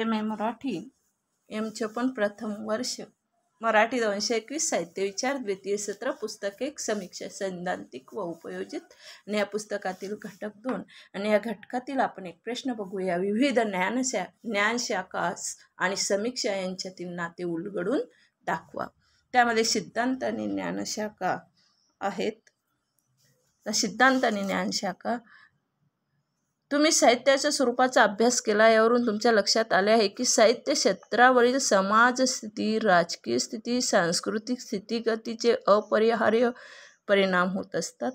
M A Marathi M पण प्रथम वर्ष मराठी दोनशे एकवीस साहित्य विचार द्वितीय सत्र पुस्तक एक समीक्षा सैद्धांतिक व उपयोजित आणि या पुस्तकातील घटक दोन आणि या घटकातील आपण एक प्रश्न बघूया विविध ज्ञानशा ज्ञानशाकास आणि समीक्षा यांच्यातील नाते उलगडून दाखवा त्यामध्ये सिद्धांत आणि ज्ञानशाखा आहेत सिद्धांत आणि ज्ञानशाखा तुम्ही साहित्याच्या स्वरूपाचा अभ्यास केला यावरून तुमच्या लक्षात आले आहे की साहित्य क्षेत्रावरील समाजस्थिती राजकीय स्थिती सांस्कृतिक स्थितीगतीचे अपरिहार्य परिणाम होत असतात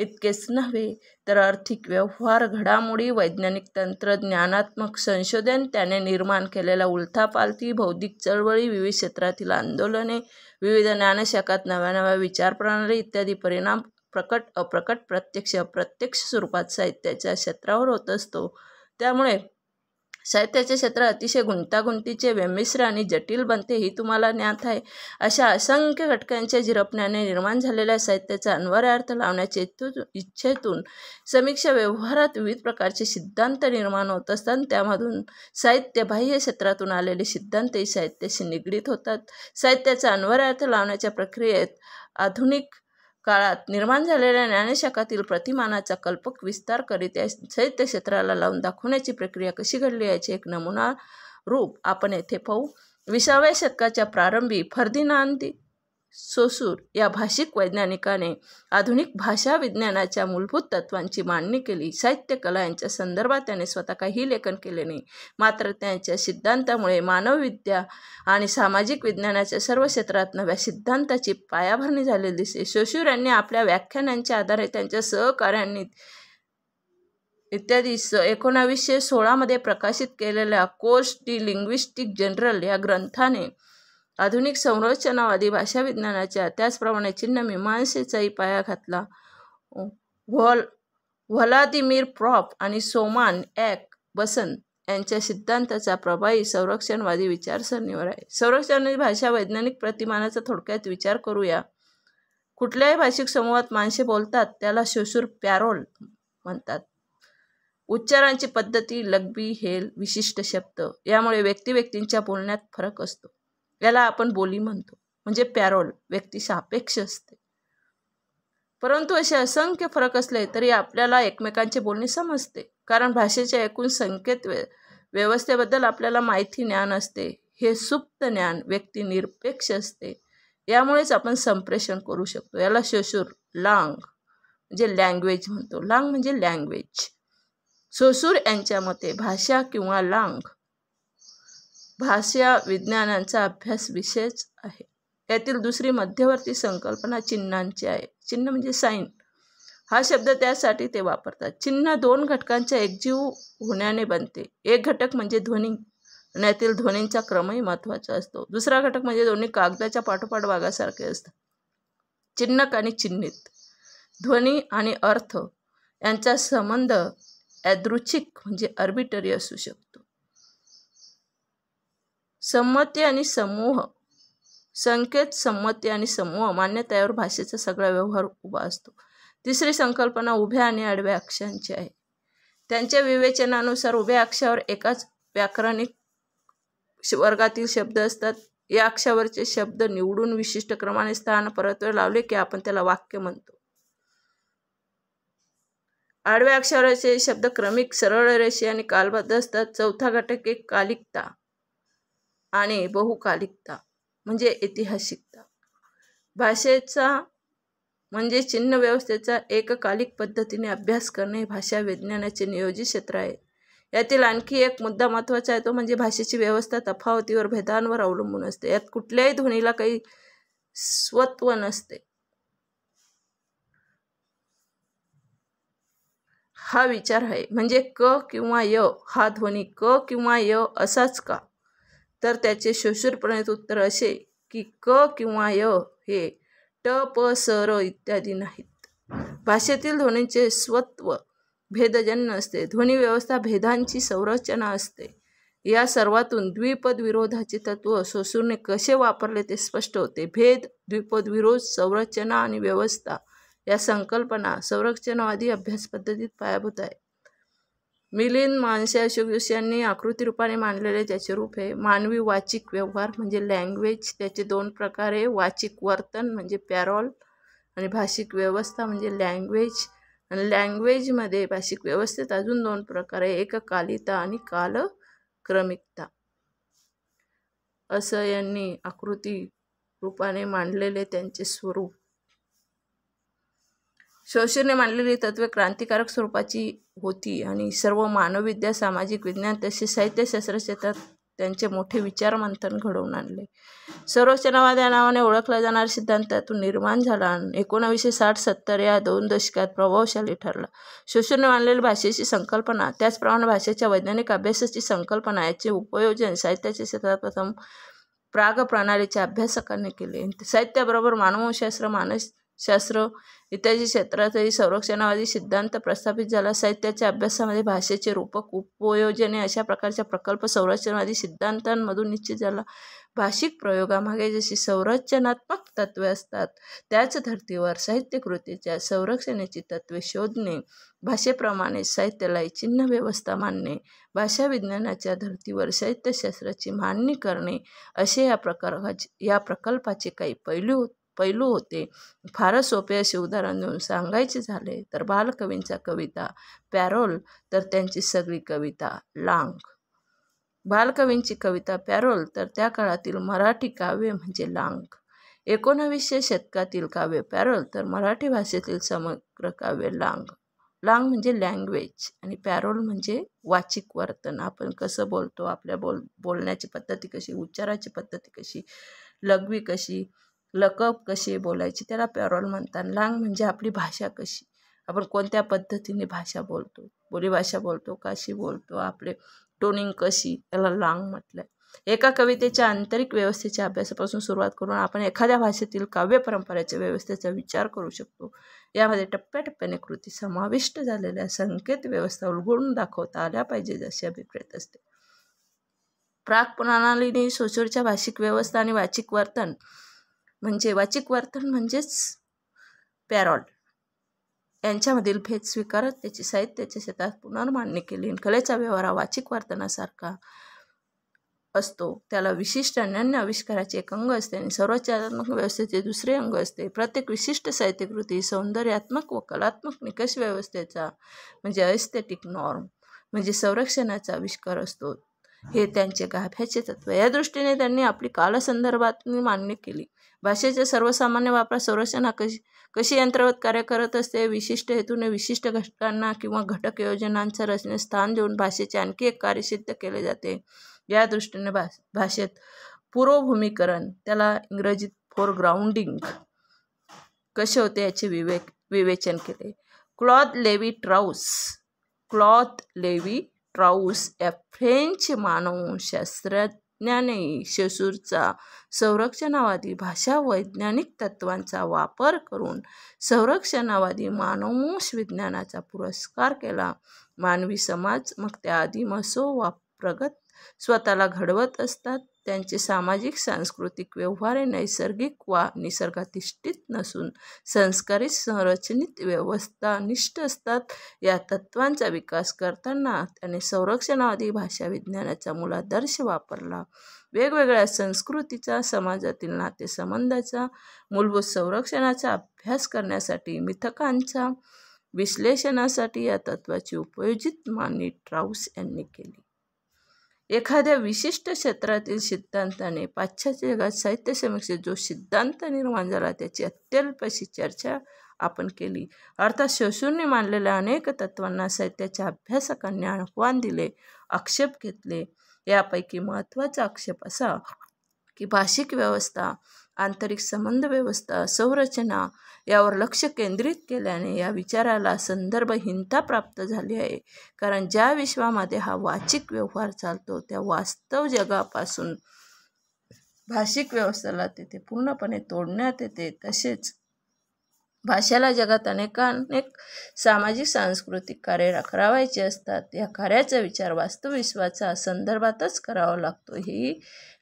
इतकेच नव्हे तर आर्थिक व्यवहार घडामोडी वैज्ञानिक तंत्रज्ञानात्मक संशोधन त्याने निर्माण केलेल्या उलथापालथी बौद्धिक चळवळी विविध क्षेत्रातील आंदोलने विविध ज्ञानशाखात नव्या नव्या विचारप्रणाली इत्यादी परिणाम प्रकट अप्रकट प्रत्यक्ष प्रत्यक्ष स्वरूपात साहित्याच्या क्षेत्रावर होत असतो त्यामुळे साहित्याचे क्षेत्र अतिशय गुंतागुंतीचे व्यमिश्र आणि जटिल बनते ही तुम्हाला ज्ञात आहे अशा असंख्य घटकांच्या झिरपण्याने निर्माण झालेल्या साहित्याचा अर्थ लावण्याच्या इच्छेतून समीक्षा व्यवहारात विविध प्रकारचे सिद्धांत निर्माण होत असतात त्यामधून साहित्य बाह्य क्षेत्रातून आलेले सिद्धांतही साहित्याशी निगडीत होतात साहित्याचा अर्थ लावण्याच्या प्रक्रियेत आधुनिक काळात निर्माण झालेल्या ज्ञानशाखातील प्रतिमानाचा कल्पक विस्तार करीत या साहित्य क्षेत्राला लावून दाखवण्याची प्रक्रिया कशी घडली याचे एक नमुना रूप आपण येथे पाहू विसाव्या शतकाच्या प्रारंभी फर्दिनांदी सोसूर या भाषिक वैज्ञानिकाने आधुनिक भाषा विज्ञानाच्या मूलभूत तत्वांची मांडणी केली कला यांच्या संदर्भात त्याने स्वतः काही लेखन केले नाही मात्र त्यांच्या सिद्धांतामुळे मानवविद्या आणि सामाजिक विज्ञानाच्या सर्व क्षेत्रात नव्या सिद्धांताची पायाभरणी झालेली दिसते सोशूर यांनी आपल्या व्याख्यानांच्या आधारे त्यांच्या सहकार्यांनी इत्यादी स एकोणावीसशे सोळामध्ये प्रकाशित केलेल्या कोर्स डी लिंग्विस्टिक जनरल या ग्रंथाने आधुनिक संरचनावादी भाषाविज्ञानाच्या त्याचप्रमाणे चिन्ह मीमांसेचाही पाया घातला व्हॉल व्हलादिमीर प्रॉप आणि सोमान ॲक बसन यांच्या सिद्धांताचा प्रभावी संरक्षणवादी विचारसरणीवर आहे संरक्षणवादी भाषा वैज्ञानिक प्रतिमानाचा थोडक्यात विचार करूया कुठल्याही भाषिक समूहात माणसे बोलतात त्याला शोशूर पॅरोल म्हणतात उच्चारांची पद्धती लग्बी हेल विशिष्ट शब्द यामुळे व्यक्ती व्यक्तींच्या बोलण्यात फरक असतो याला आपण बोली म्हणतो म्हणजे पॅरोल व्यक्ती सापेक्ष असते परंतु असे असंख्य फरक असले तरी आपल्याला एकमेकांचे बोलणे समजते कारण भाषेच्या एकूण संकेत व्यवस्थेबद्दल आपल्याला माहिती ज्ञान असते हे सुप्त ज्ञान व्यक्ती निरपेक्ष असते यामुळेच आपण संप्रेषण करू शकतो याला शोसूर लांग म्हणजे लँग्वेज म्हणतो लांग म्हणजे लँग्वेज सोसूर यांच्या मते भाषा किंवा लांग भाषा विज्ञानांचा अभ्यास विशेष आहे यातील दुसरी मध्यवर्ती संकल्पना चिन्हांची आहे चिन्ह म्हणजे साईन हा शब्द त्यासाठी ते वापरतात चिन्ह दोन घटकांच्या एकजीव होण्याने बनते एक घटक म्हणजे ध्वनी आणि यातील ध्वनींचा क्रमही महत्त्वाचा असतो दुसरा घटक म्हणजे दोन्ही कागदाच्या पाठोपाठ भागासारखे असतात चिन्हक आणि चिन्हित ध्वनी आणि अर्थ यांचा संबंध ॲदृच्छिक म्हणजे अर्बिटरी असू शकतो संमती आणि समूह संकेत संमती आणि समूह मान्यतेवर भाषेचा सगळा व्यवहार उभा असतो तिसरी संकल्पना उभ्या आणि आडव्या अक्षांची आहे त्यांच्या विवेचनानुसार उभ्या अक्षावर एकाच व्याकरणिक वर्गातील शब्द असतात या अक्षावरचे शब्द निवडून विशिष्ट क्रमाने स्थान परत लावले की आपण त्याला वाक्य म्हणतो आडव्या अक्षराचे शब्द क्रमिक सरळ रेषे आणि कालबद्ध असतात चौथा घटक एक कालिकता आणि बहुकालिकता म्हणजे ऐतिहासिकता भाषेचा म्हणजे चिन्ह व्यवस्थेचा एककालिक पद्धतीने अभ्यास करणे भाषा विज्ञानाचे नियोजित क्षेत्र आहे यातील आणखी एक मुद्दा महत्त्वाचा आहे तो म्हणजे भाषेची व्यवस्था तफावतीवर भेदांवर अवलंबून असते यात कुठल्याही ध्वनीला काही स्वत्व नसते हा विचार आहे म्हणजे क किंवा य हा ध्वनी क किंवा य असाच का तर त्याचे শ্বशुरप्रणित उत्तर असे की क किंवा य हे ट प स र इत्यादी नाहीत भाषेतील ध्वनींचे स्वत्व भेदजन्य असते ध्वनी व्यवस्था भेदांची संरचना असते या सर्वातून द्विपद विरोधाचे तत्व सोसूरने कसे वापरले ते स्पष्ट होते भेद द्विपद विरोध संरचना आणि व्यवस्था या संकल्पना संरक्षणवादी अभ्यास पद्धतीत पायाभूत आहे मिलिंद मानसे अशोक जोशी यांनी रूपाने मांडलेले त्याचे रूप आहे मानवी वाचिक व्यवहार म्हणजे लँग्वेज त्याचे दोन प्रकार आहे वाचिक वर्तन म्हणजे पॅरॉल आणि भाषिक व्यवस्था म्हणजे लँग्वेज आणि लँग्वेजमध्ये भाषिक व्यवस्थेत अजून दोन प्रकार आहे एककालिता आणि कालक्रमिकता असं यांनी आकृती रूपाने मांडलेले त्यांचे स्वरूप शोषणे मांडलेली तत्वे क्रांतिकारक स्वरूपाची होती आणि सर्व मानवविद्या सामाजिक विज्ञान तसेच साहित्यशास्त्र क्षेत्रात त्यांचे मोठे विचारमंथन घडवून आणले सर्वोच्च या नावाने ओळखला जाणारा सिद्धांतातून निर्माण झाला आणि एकोणावीसशे साठ सत्तर या दोन दशकात प्रभावशाली ठरला शोषणने मानलेली भाषेची संकल्पना त्याचप्रमाणे भाषेच्या वैज्ञानिक अभ्यासाची संकल्पना याचे उपयोजन साहित्याच्या क्षेत्रात प्रथम प्राग प्रणालीच्या अभ्यासकांनी केले साहित्याबरोबर मानवशास्त्र मानस शास्त्र इत्यादी क्षेत्रातही संरक्षणावादी सिद्धांत प्रस्थापित झाला साहित्याच्या अभ्यासामध्ये भाषेचे रूपक उपयोजने अशा प्रकारच्या प्रकल्प संरक्षणवादी सिद्धांतांमधून निश्चित झाला भाषिक प्रयोगामागे जशी संरचनात्मक तत्वे असतात त्याच धर्तीवर साहित्यकृतीच्या संरक्षणाची तत्वे शोधणे भाषेप्रमाणे साहित्याला चिन्ह व्यवस्था मानणे भाषा विज्ञानाच्या धर्तीवर साहित्यशास्त्राची मांडणी करणे असे या प्रकार या प्रकल्पाचे काही पैलू पैलू होते फारच सोपे असे उदाहरण देऊन सांगायचे झाले तर बालकवींचा कविता पॅरोल तर त्यांची सगळी कविता लांग बालकवींची कविता पॅरोल तर त्या काळातील मराठी काव्य म्हणजे लांग एकोणावीसशे शतकातील काव्य पॅरोल तर मराठी भाषेतील समग्र काव्य लांग लांग म्हणजे लँग्वेज आणि पॅरोल म्हणजे वाचिक वर्तन आपण कसं बोलतो आपल्या बोल बोलण्याची पद्धती कशी उच्चाराची पद्धती कशी लघवी कशी लकब कशी बोलायची त्याला पॅरॉल म्हणतात लांग म्हणजे आपली भाषा कशी आपण कोणत्या पद्धतीने भाषा बोलतो बोलीभाषा बोलतो कशी बोलतो आपले टोनिंग कशी त्याला लांग म्हटलं एका कवितेच्या आंतरिक व्यवस्थेच्या अभ्यासापासून सुरुवात करून आपण एखाद्या भाषेतील काव्य परंपरेच्या व्यवस्थेचा विचार करू शकतो यामध्ये टप्प्याटप्प्याने कृती समाविष्ट झालेल्या संकेत व्यवस्था उलगडून दाखवता आल्या पाहिजे जसे अभिप्रेत असते प्राग प्रणालीने सोशोरच्या भाषिक व्यवस्था आणि वाचिक वर्तन म्हणजे वाचिक वर्तन म्हणजेच पॅरॉल यांच्यामधील भेद स्वीकारत त्याची साहित्याच्या शेतात पुनर्मांडणी केली आणि कलेचा व्यवहार हा वाचिक वर्तनासारखा असतो त्याला विशिष्ट अन्यान्य आविष्काराचे एक अंग असते आणि सर्वोच्चात्मक व्यवस्थेचे दुसरे अंग असते प्रत्येक विशिष्ट साहित्यकृती सौंदर्यात्मक व कलात्मक निकष व्यवस्थेचा म्हणजे अस्थेटिक नॉर्म म्हणजे संरक्षणाचा आविष्कार असतो हे त्यांचे गाभ्याचे तत्व या दृष्टीने त्यांनी आपली कालसंदर्भात मान्य केली भाषेच्या सर्वसामान्य वापरात संरचना कशी कशी यंत्रवत कार्य करत असते विशिष्ट हेतूने विशिष्ट घटकांना किंवा घटक योजनांच्या रचनेत स्थान देऊन भाषेचे आणखी एक कार्य सिद्ध केले जाते या दृष्टीने भा भाषेत पूर्वभूमीकरण त्याला इंग्रजीत ग्राउंडिंग कसे होते याचे विवेक विवेचन केले Claude Levi Strauss Claude Levi Strauss या फ्रेंच मानवशास्त्रज्ञाने शसूरचा संरक्षणावादी भाषा वैज्ञानिक तत्वांचा वापर करून संरक्षणावादी मानवश विज्ञानाचा पुरस्कार केला मानवी समाज मग त्याआधी मसो वा प्रगत स्वतःला घडवत असतात त्यांचे सामाजिक सांस्कृतिक व्यवहार हे नैसर्गिक वा निसर्गाधिष्ठित नसून संस्कारित संरचनित व्यवस्था निष्ठ असतात या तत्वांचा विकास करताना त्याने संरक्षणावादी भाषा विज्ञानाचा मूलादर्श वापरला वेगवेगळ्या संस्कृतीचा समाजातील नातेसंबंधाचा मूलभूत संरक्षणाचा अभ्यास करण्यासाठी मिथकांचा विश्लेषणासाठी या तत्वाची उपयोजित मांडणी ट्राऊस यांनी केली एखाद्या विशिष्ट क्षेत्रातील सिद्धांताने पाश्चात्य जगात साहित्य समीक्षेत जो सिद्धांत निर्माण झाला त्याची अत्यल्प अशी चर्चा आपण केली अर्थात शोषूंनी मानलेल्या अनेक तत्वांना साहित्याच्या अभ्यासकांनी आव्हान दिले आक्षेप घेतले यापैकी महत्त्वाचा आक्षेप असा की भाषिक व्यवस्था आंतरिक संबंध व्यवस्था संरचना यावर लक्ष केंद्रित केल्याने या विचाराला संदर्भहीनता प्राप्त झाली आहे कारण ज्या विश्वामध्ये हा वाचिक व्यवहार चालतो त्या वास्तव जगापासून भाषिक व्यवस्थेला तिथे पूर्णपणे तोडण्यात येते तसेच भाषेला जगात अनेकानेक सामाजिक सांस्कृतिक कार्य करावायचे असतात या कार्याचा विचार वास्तुविश्वाचा संदर्भातच करावा लागतो ही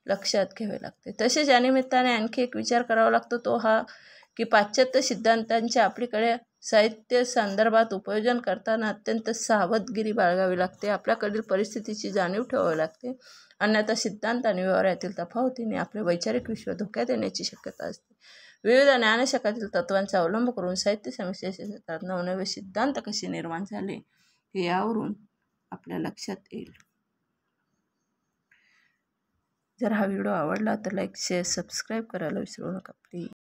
लक्षात घ्यावे लागते तसेच यानिमित्ताने आणखी एक विचार करावा लागतो तो हा की पाश्चात्य सिद्धांतांचे आपल्याकडे साहित्य संदर्भात उपयोजन करताना अत्यंत सावधगिरी बाळगावी लागते आपल्याकडील परिस्थितीची जाणीव ठेवावी लागते अन्यथा सिद्धांत आणि व्यवहारातील तफावतीने आपले वैचारिक विश्व धोक्यात येण्याची शक्यता असते विविध ज्ञानशकातील तत्वांचा अवलंब करून साहित्य समस्येच्या क्षेत्रात नवनवे सिद्धांत कसे निर्माण झाले हे यावरून आपल्या लक्षात येईल जर हा व्हिडिओ आवडला तर लाईक शेअर सबस्क्राईब करायला विसरू नका प्लीज